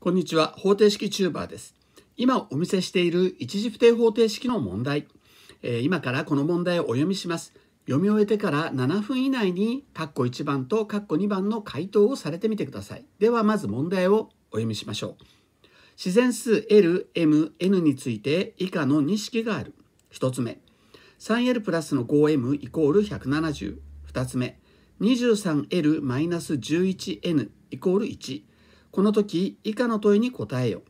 こんにちは方程式チューバーです今お見せしている一次不定方程式の問題、えー、今からこの問題をお読みします読み終えてから7分以内に括弧1番と括弧2番の回答をされてみてくださいではまず問題をお読みしましょう自然数 LMN について以下の2式がある1つ目 3L プラスの 5M イコール170 2つ目 23L マイナス 11N イコール1この時以下の問いに答えよ。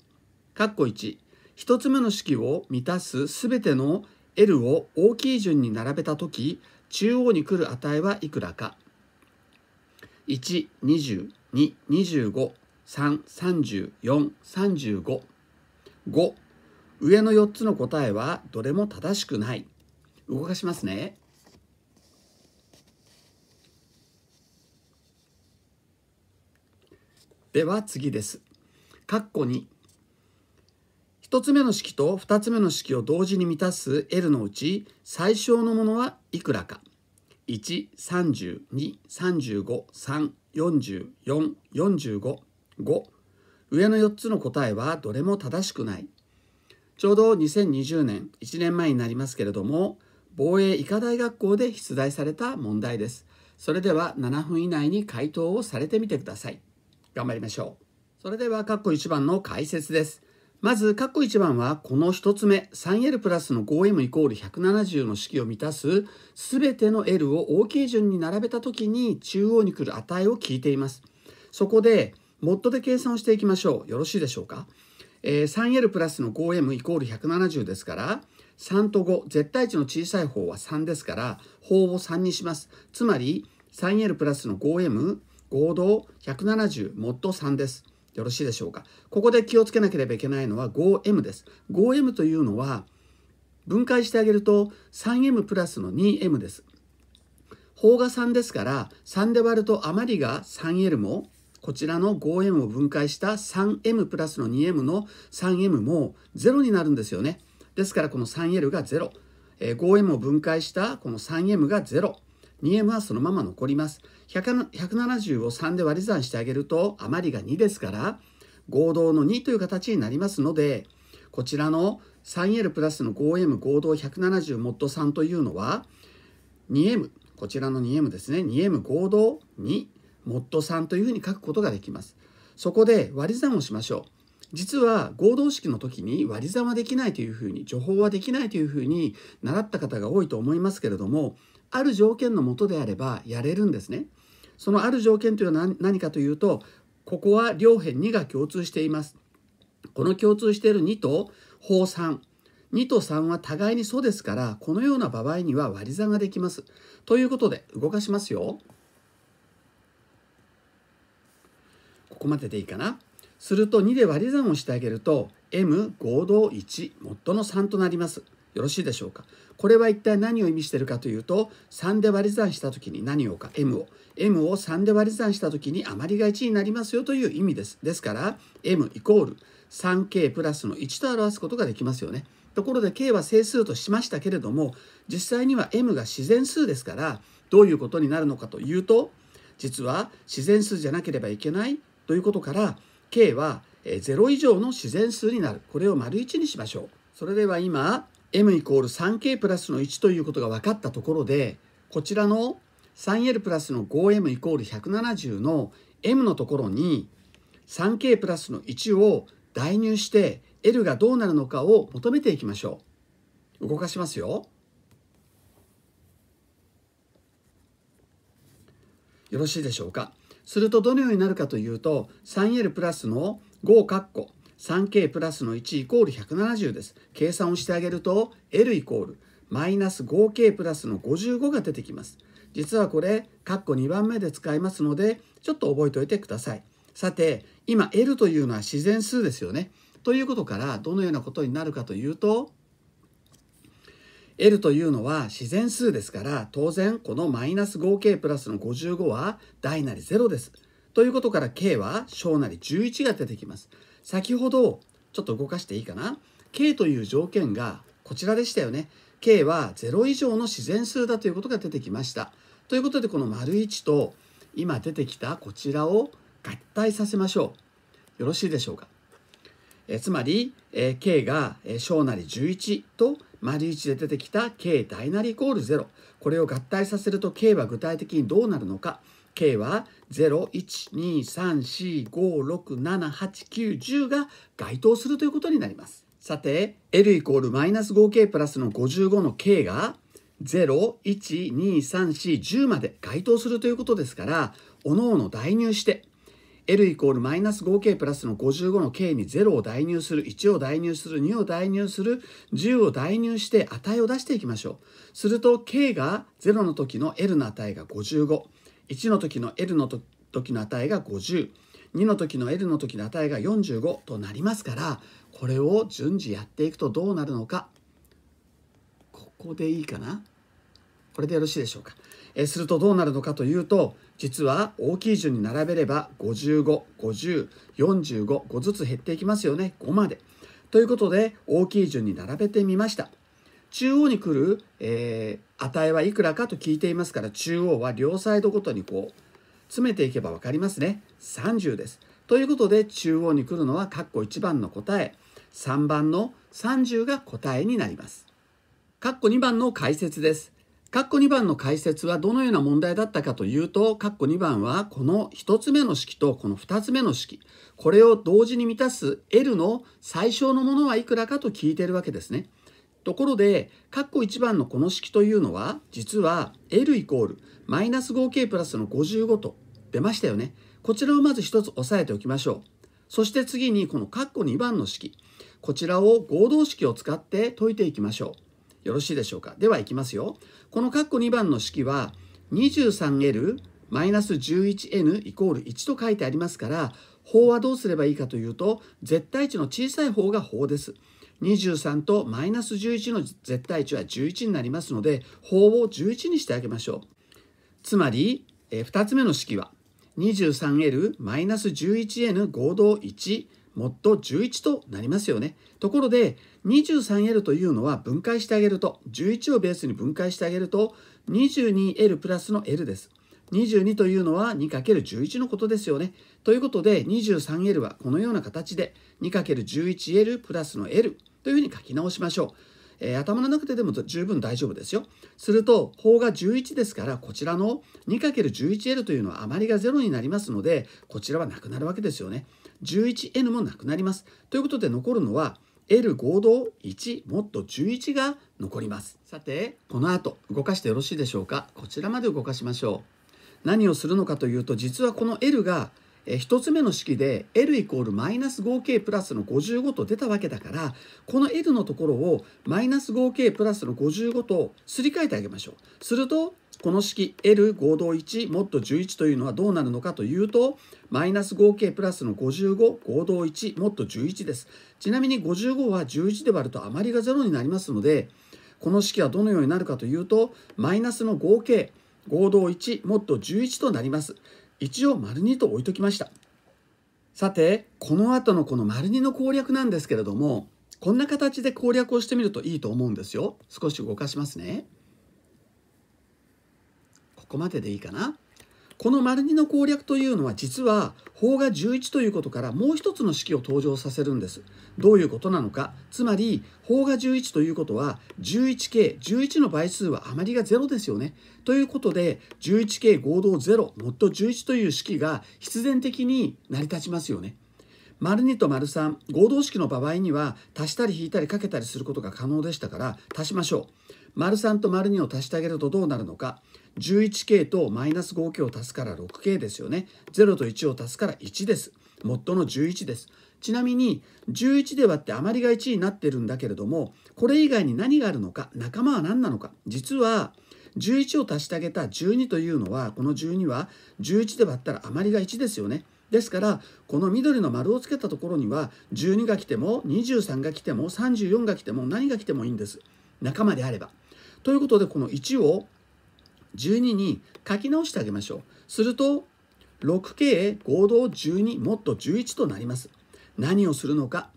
括弧1、1つ目の式を満たす全ての L を大きい順に並べた時、中央に来る値はいくらか。1、2 2、25、3、3 4、35。5、上の4つの答えはどれも正しくない。動かしますね。では次です。括弧2 1つ目の式と2つ目の式を同時に満たす L のうち最小のものはいくらか13235344445上の4つの答えはどれも正しくないちょうど2020年1年前になりますけれども防衛医科大学校で出題された問題ですそれでは7分以内に回答をされてみてください頑張りましょう。それでは、括弧1番の解説です。まず、括弧1番は、この1つ目、3L プラスの 5M イコール170の式を満たす、すべての L を大きい順に並べたときに、中央に来る値を聞いています。そこで、モッドで計算をしていきましょう。よろしいでしょうか。えー、3L プラスの 5M イコール170ですから、3と5、絶対値の小さい方は3ですから、法を3にします。つまり、3L プラスの 5M 合同170モッド3です。よろしいでしょうか。ここで気をつけなければいけないのは 5M です。5M というのは分解してあげると 3M プラスの 2M です。法が3ですから3で割ると余りが 3L もこちらの 5M を分解した 3M プラスの 2M の 3M も0になるんですよね。ですからこの 3L が0。5M を分解したこの 3M が0。2m はそのまま残ります。170を3で割り算してあげると余りが2ですから合同の2という形になりますのでこちらの 3L プラスの 5M 合同170モッド3というのは 2M こちらの 2M ですね 2M 合同2モッド3というふうに書くことができます。そこで割り算をしましょう。実は合同式の時に割り算はできないというふうに情報はできないというふうに習った方が多いと思いますけれどもある条件のもとであればやれるんですね。そのある条件というのは何かというとここは両辺2が共通しています。この共通している2と法3 2と3は互いに素ですからこのような場合には割り算ができます。ということで動かしますよ。ここまででいいかな。すると2で割り算をしてあげると m 合同1との3となります。よろしいでしょうかこれは一体何を意味しているかというと3で割り算した時に何をか m を m を3で割り算した時に余りが1になりますよという意味です。ですから m イコール 3k プラスの1と表すことができますよね。ところで k は整数としましたけれども実際には m が自然数ですからどういうことになるのかというと実は自然数じゃなければいけないということから K は0以上の自然数になるこれを丸1にしましょうそれでは今 m イコール 3k プラスの1ということが分かったところでこちらの 3l プラスの 5m イコール170の m のところに 3k プラスの1を代入して l がどうなるのかを求めていきましょう動かしますよよろしいでしょうかするとどのようになるかというと 3L プラスの5カッコ 3K プラスの1イコール170です。計算をしてあげると L イコールマイナス 5K プラスの55が出てきます。実はこれ、カッコ2番目で使いますので、ちょっと覚えておいてください。さて、今 L というのは自然数ですよね。ということから、どのようなことになるかというと、L というのは自然数ですから当然このマイナス合計プラスの55は大なり0です。ということから K は小なり11が出てきます。先ほどちょっと動かしていいかな K という条件がこちらでしたよね。K は0以上の自然数だということが出てきました。ということでこの丸1と今出てきたこちらを合体させましょう。よろしいでしょうかえつまり、え K がえ小なり11と丸1で出てきた K 大なりイコール0これを合体させると K は具体的にどうなるのか K は01234567890が該当するということになりますさて L イコールマイナス 5K プラスの55の K が0123410まで該当するということですからおのおの代入して L イコールマイナス 5K プラスの55の K に0を代入する、1を代入する、2を代入する、10を代入して値を出していきましょう。すると K が0の時の L の値が55、1の時の L の時の値が50、2の時の L の時の値が45となりますから、これを順次やっていくとどうなるのか。ここでいいかなこれでよろしいでしょうか。えするとどうなるのかというと、実は大きい順に並べれば555045ずつ減っていきますよね5まで。ということで大きい順に並べてみました。中央に来る、えー、値はいくらかと聞いていますから中央は両サイドごとにこう詰めていけば分かりますね30です。ということで中央に来るのは括弧1番の答え3番の30が答えになります。括弧2番の解説です。括弧2番の解説はどのような問題だったかというと、括弧2番はこの1つ目の式とこの2つ目の式、これを同時に満たす L の最小のものはいくらかと聞いているわけですね。ところで、括弧1番のこの式というのは、実は L イコールマイナス 5K プラスの55と出ましたよね。こちらをまず1つ押さえておきましょう。そして次にこの括弧2番の式、こちらを合同式を使って解いていきましょう。よろしいでしょうか。では、行きますよ。この括弧2番の式は 23L 11n イコール1と書いてありますから法はどうすればいいかというと絶対値の小さい方が法です。23と11の絶対値は11になりますので法を11にしてあげましょう。つまり、え2つ目の式は 23L-11n 合同1もっと11となりますよね。ところで 23L というのは分解してあげると11をベースに分解してあげると 22L プラスの L です。22というのは 2×11 のことですよね。ということで 23L はこのような形で 2×11L プラスの L というふうに書き直しましょう。えー、頭の中ででも十分大丈夫ですよ。すると法が11ですからこちらの 2×11L というのは余りが0になりますのでこちらはなくなるわけですよね。11n もなくなります。ということで残るのは L 合同1もっと11が残りますさてこの後動かしてよろしいでしょうかこちらまで動かしましょう何をするのかというと実はこの L が1つ目の式で L イコールマイナス 5K プラスの55と出たわけだからこの L のところをマイナス 5K プラスの55とすり替えてあげましょうするとこの式 l 合同1もっと11というのはどうなるのかというとマイナス合計プラスの5 5合同1もっと11ですちなみに55は11で割ると余りが0になりますのでこの式はどのようになるかというとマイナスの合計合同1もっと11となります一応丸2と置いときましたさてこの後のこの丸2の攻略なんですけれどもこんな形で攻略をしてみるといいと思うんですよ少し動かしますねこまででいいかな。この丸2の攻略というのは実は法が11ということからもう一つの式を登場させるんです。どういうことなのか。つまり法が11ということは 11K、11の倍数は余りが0ですよね。ということで 11K 合同0、もっと11という式が必然的に成り立ちますよね。丸2と丸3合同式の場合には足したり引いたりかけたりすることが可能でしたから足しましょう丸3と丸2を足してあげるとどうなるのか 11K とマイナス 5K を足すから 6K ですよね0と1を足すから1ですモッドの11ですちなみに11で割って余りが1になってるんだけれどもこれ以外に何があるのか仲間は何なのか実は11を足してあげた12というのはこの12は11で割ったら余りが1ですよねですからこの緑の丸をつけたところには12が来ても23が来ても34が来ても何が来てもいいんです仲間であれば。ということでこの1を12に書き直してあげましょう。すると 6K 合同12もっと11となります。何をするのか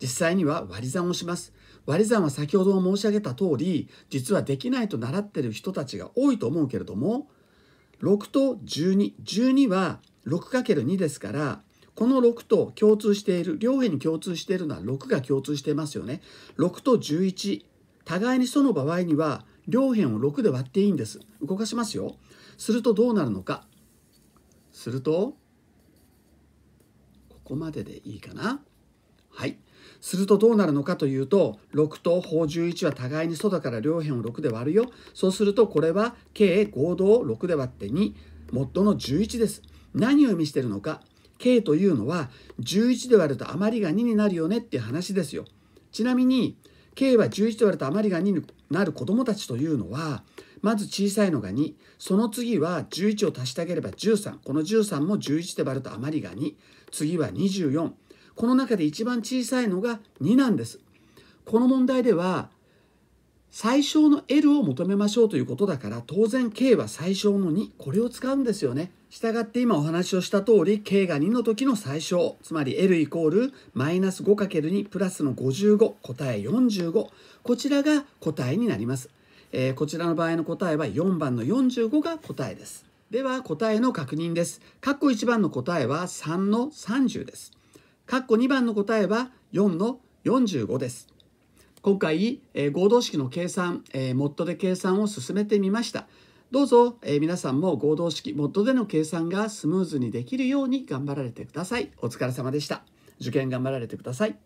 実際には割り算をします。割り算は先ほど申し上げた通り実はできないと習ってる人たちが多いと思うけれども6と1212 12は 6×2 ですからこの6と共通している両辺に共通しているのは6が共通していますよね。6と互いにその場合には両辺を6で割っていいんです動かしますよするとどうなるのかするとここまででいいかなはいするとどうなるのかというと6と法11は互いにだから両辺を6で割るよそうするとこれは計合同を6で割って2モッドの11です何を意味してるのか K というのは11で割ると余りが2になるよねっていう話ですよちなみに K は11と割ると余りが2になる子どもたちというのはまず小さいのが2その次は11を足してあげれば13この13も11で割ると余りが2次は24この中で一番小さいのが2なんです。この問題では最小の L を求めましょうということだから当然 K は最小の2これを使うんですよね。したがって今お話をした通り K が2の時の最小つまり L イコールマイナス 5×2 プラスの55答え45こちらが答えになります、えー、こちらの場合の答えは4番の45が答えです。では答えの確認です。括弧1番の答えは3の30です。括弧2番の答えは4の45です。今回、えー、合同式の計算、えー、モッドで計算を進めてみました。どうぞ、えー、皆さんも合同式、モッドでの計算がスムーズにできるように頑張られてください。お疲れ様でした。受験頑張られてください。